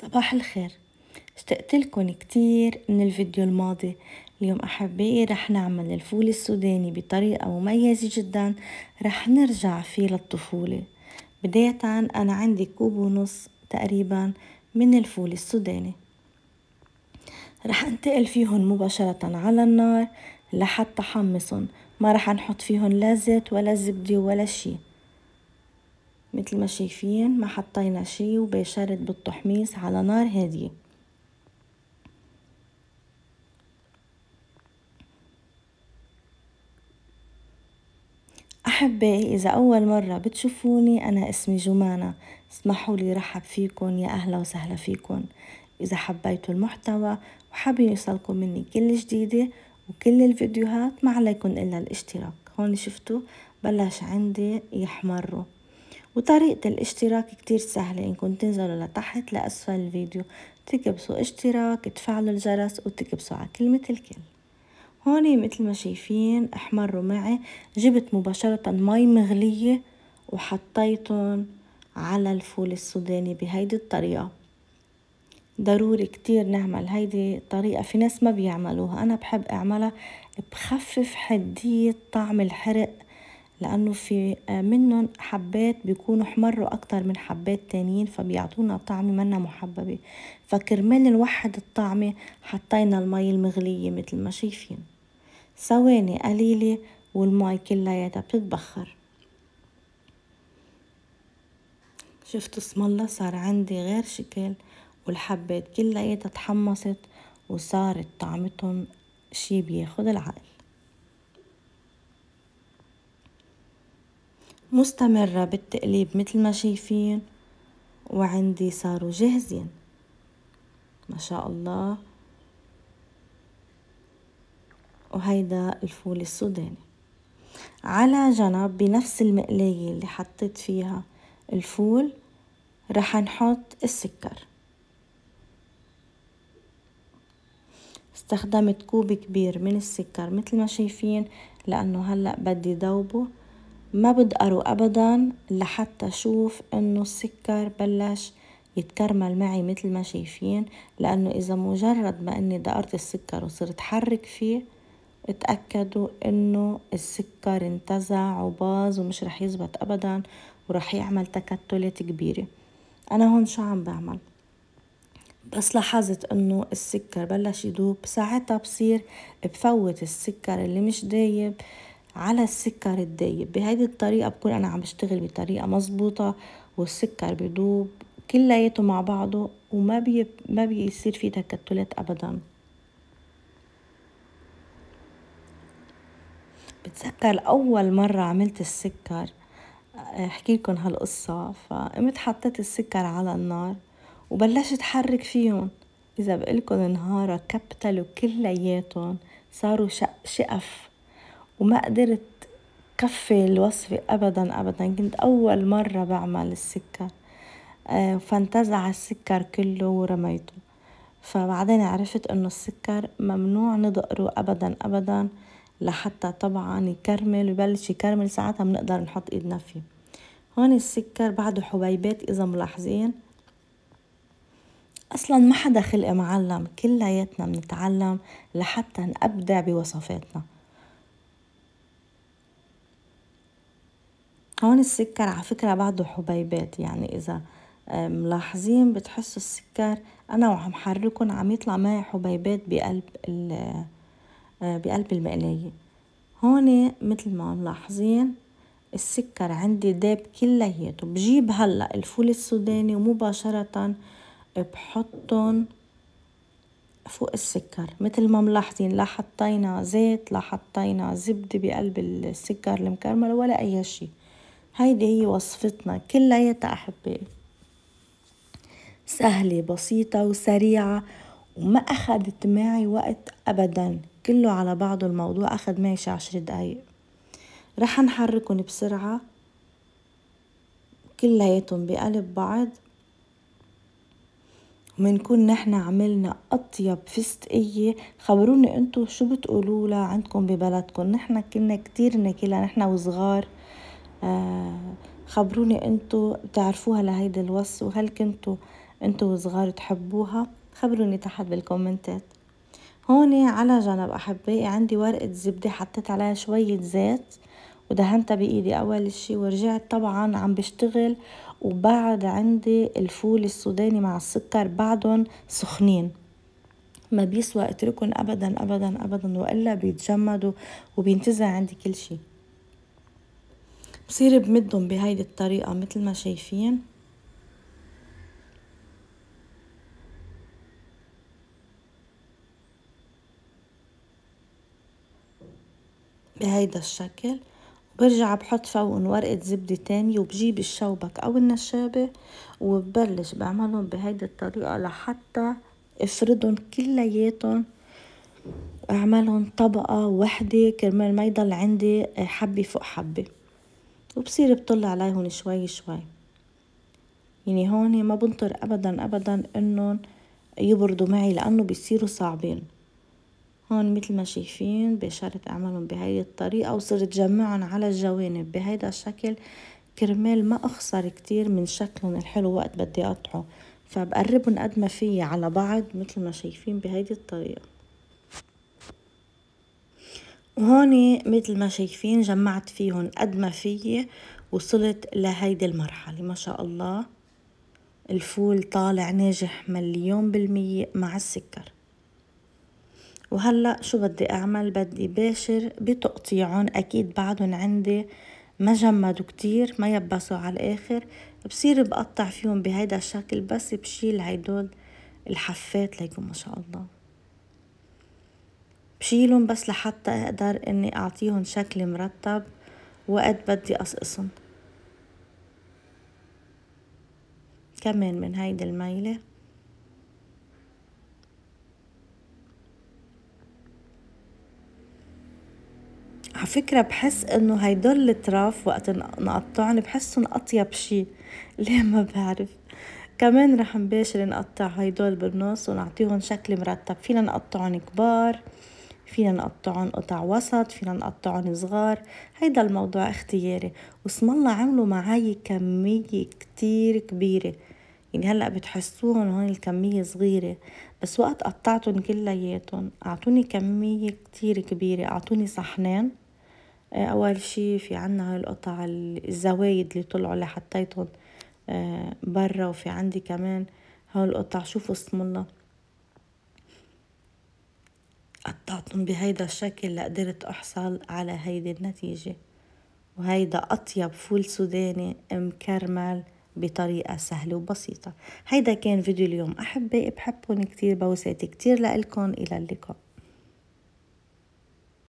صباح الخير اشتقت لكم كتير من الفيديو الماضي اليوم أحبائي رح نعمل الفول السوداني بطريقة مميزة جدا رح نرجع فيه للطفولة بداية أنا عندي كوب ونص تقريبا من الفول السوداني رح انتقل فيهم مباشرة على النار لحتى حمصهم ما رح نحط فيهم لا زيت ولا زبدة ولا شي مثل ما شايفين ما حطينا شي وباشرت بالتحميص على نار هادية أحبائي إذا أول مرة بتشوفوني أنا اسمي جمانة اسمحوا لي رحب فيكن يا أهلا وسهلا فيكن إذا حبيتوا المحتوى وحابين يوصلكم مني كل جديدة وكل الفيديوهات ما عليكم إلا الاشتراك هون شفتوا بلش عندي يحمروا وطريقة الاشتراك كتير سهلة انكم يعني تنزلوا لتحت لأسفل الفيديو تكبسوا اشتراك تفعلوا الجرس وتكبسوا على كلمة الكل هون مثل ما شايفين احمروا معي جبت مباشرة مي مغلية وحطيتهم على الفول السوداني بهيدي الطريقة ضروري كتير نعمل هيدي الطريقة في ناس ما بيعملوها أنا بحب أعملها بخفف حدية طعم الحرق لأنه في آه، منهم حبات بيكونوا حمروا أكتر من حبات تانيين فبيعطونا طعمة منا محببة فكرمال نوحد الطعمة حطينا المي المغلية مثل ما شايفين ثواني قليلة والمي كلياتها بتتبخر شفت اسم الله صار عندي غير شكل والحبات كلياتها تحمصت وصارت طعمتهم شي بياخد العقل مستمرة بالتقليب مثل ما شايفين وعندي صاروا جاهزين ما شاء الله وهيدا الفول السوداني على جنب بنفس المقلاية اللي حطيت فيها الفول رح نحط السكر استخدمت كوب كبير من السكر مثل ما شايفين لأنه هلأ بدي ذوبه ما بدقروا أبدا لحتى شوف إنه السكر بلش يتكرمل معي مثل ما شايفين لأنه إذا مجرد ما إني دقرت السكر وصرت حرك فيه اتأكدوا إنه السكر انتزع وباز ومش رح يزبط أبدا ورح يعمل تكتلات كبيرة أنا هون شو عم بعمل بس لاحظت انه السكر بلش يدوب ساعتها بصير بفوت السكر اللي مش دايب على السكر الدايب بهذه الطريقة بكون أنا عم بشتغل بطريقة مظبوطة والسكر بدوب كلياته مع بعضه وما بي ما بيصير في تكتلات أبدا بتذكر أول مرة عملت السكر آه، احكي لكم هالقصة فقمت حطيت السكر على النار وبلشت حرك فيهم إذا بقلكن نهارة كبتلوا كلياتهم صاروا شقف وما قدرت كفي الوصفة أبدا أبدا كنت أول مرة بعمل السكر آه، فانتزع السكر كله ورميته فبعدين عرفت انه السكر ممنوع نضقره ابدا ابدا لحتى طبعا يكرمل ويبلش يكرمل ساعتها بنقدر نحط ايدنا فيه هون السكر بعده حبيبات اذا ملاحظين اصلا ما حدا خلق معلم كلياتنا بنتعلم لحتى نبدع بوصفاتنا هون السكر على فكرة بعده حبيبات يعني إذا ملاحظين بتحسوا السكر أنا وعم حركن عم يطلع معي حبيبات بقلب آه، بقلب المقلاية هون مثل ما ملاحظين السكر عندي داب كلياته بجيب هلا الفول السوداني ومباشرة بحطهم فوق السكر مثل ما ملاحظين لا حطينا زيت لا حطينا زبدة بقلب السكر المكرمل ولا أي شي هيدي هي وصفتنا كلياتها أحبائي سهلة بسيطة وسريعة وما أخدت معي وقت أبدا كله على بعضه الموضوع أخد معي شي عشر دقايق رح نحركن بسرعة كلياتهم بقلب بعض ومنكون نحن عملنا أطيب فستقية خبروني انتو شو بتقولوا عندكم ببلدكم نحن كنا كتير ناكلها نحن وصغار آه، خبروني انتو بتعرفوها لهيدي الوصفة وهل كنتو انتو وصغار تحبوها خبروني تحت بالكومنتات هون على جنب احبائي عندي ورقة زبدة حطيت عليها شوية زيت ودهنتها بايدي اول شي ورجعت طبعا عم بشتغل وبعد عندي الفول السوداني مع السكر بعدهم سخنين ما بيسوى اتركهم ابدا ابدا ابدا والا بيتجمدوا وبينتزع عندي كل شي بصير بمدهم بهيدي الطريقة مثل ما شايفين بهيدا الشكل برجع بحط فوقن ورقة زبدة تانية وبجيب الشوبك أو النشابة وببلش بعملهم بهيدي الطريقة لحتى افردهم كلياتهم اعملهم طبقة وحدة كرمال ما يضل عندي حبة فوق حبة وبصير بطل عليهم شوي شوي يعني هون ما بنطر ابدا ابدا انهم يبردوا معي لانه بيصيروا صعبين هون مثل ما شايفين بشرت اعملهم بهاي الطريقة وصرت جمعهم على الجوانب بهيدا الشكل كرمال ما اخسر كتير من شكلهم الحلو وقت بدي اقطعه فبقربهم قد ما فيي على بعض مثل ما شايفين بهيدي الطريقة وهون مثل ما شايفين جمعت فيهم قد ما فيي وصلت لهيدي المرحلة ما شاء الله الفول طالع ناجح مليون بالمية مع السكر وهلأ شو بدي أعمل بدي باشر بتقطيعهم أكيد بعدهم عندي ما جمدوا كتير ما يبسوا على الآخر بصير بقطع فيهم بهيدا الشكل بس بشيل هيدول الحفات ليكون ما شاء الله بشيلهم بس لحتى أقدر إني أعطيهم شكل مرتب وقت بدي أقصقصهم كمان من هيدي الميلة على فكرة بحس إنه هيدول الأطراف وقت نقطعهم بحسهم أطيب شي ليه ما بعرف كمان رح نباشر نقطع هيدول بالنص ونعطيهم شكل مرتب فينا نقطعهم كبار فينا نقطعهم قطع وسط فينا نقطعهم صغار هيدا الموضوع اختياري واسم الله عملوا معي كمية كتير كبيرة يعني هلأ بتحسوهم هون الكمية صغيرة بس وقت قطعتهم كلياتهم أعطوني كمية كتير كبيرة أعطوني صحنين آه، أول شي في عنا هالقطع الزوايد اللي طلعوا اللي حطيتهم آه، برا وفي عندي كمان هالقطع شوفوا اسم الله قطعتهم بهيدا الشكل لقدرت أحصل على هيدي النتيجة وهيدا أطيب فول سوداني مكرمل بطريقة سهلة وبسيطة هيدا كان فيديو اليوم أحبائي بحبكن كتير بوساتي كتير لكم إلى اللقاء